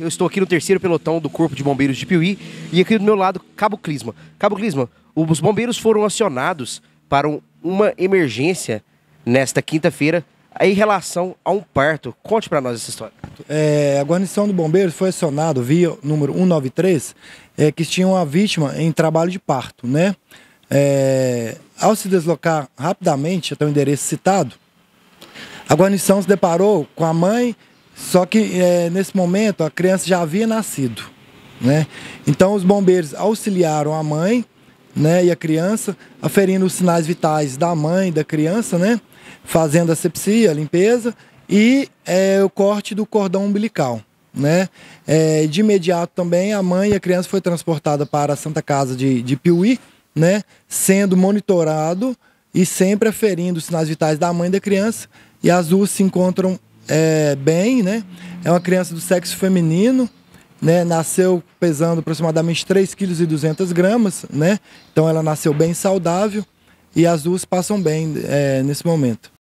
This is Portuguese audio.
Eu estou aqui no terceiro pelotão do Corpo de Bombeiros de Piuí e aqui do meu lado, Cabo Clisma. Cabo Clisma, os bombeiros foram acionados para uma emergência nesta quinta-feira em relação a um parto. Conte para nós essa história. É, a guarnição do bombeiros foi acionada via número 193, é, que tinha uma vítima em trabalho de parto, né? É, ao se deslocar rapidamente até o endereço citado, a guarnição se deparou com a mãe só que é, nesse momento a criança já havia nascido, né? Então os bombeiros auxiliaram a mãe, né, e a criança, aferindo os sinais vitais da mãe e da criança, né? Fazendo a sepsia, a limpeza e é, o corte do cordão umbilical, né? É, de imediato também a mãe e a criança foi transportada para a Santa Casa de, de Piuí, né? Sendo monitorado e sempre aferindo os sinais vitais da mãe e da criança e as duas se encontram é, bem, né? É uma criança do sexo feminino, né? Nasceu pesando aproximadamente 3,2 kg, gramas, né? Então ela nasceu bem saudável e as duas passam bem é, nesse momento.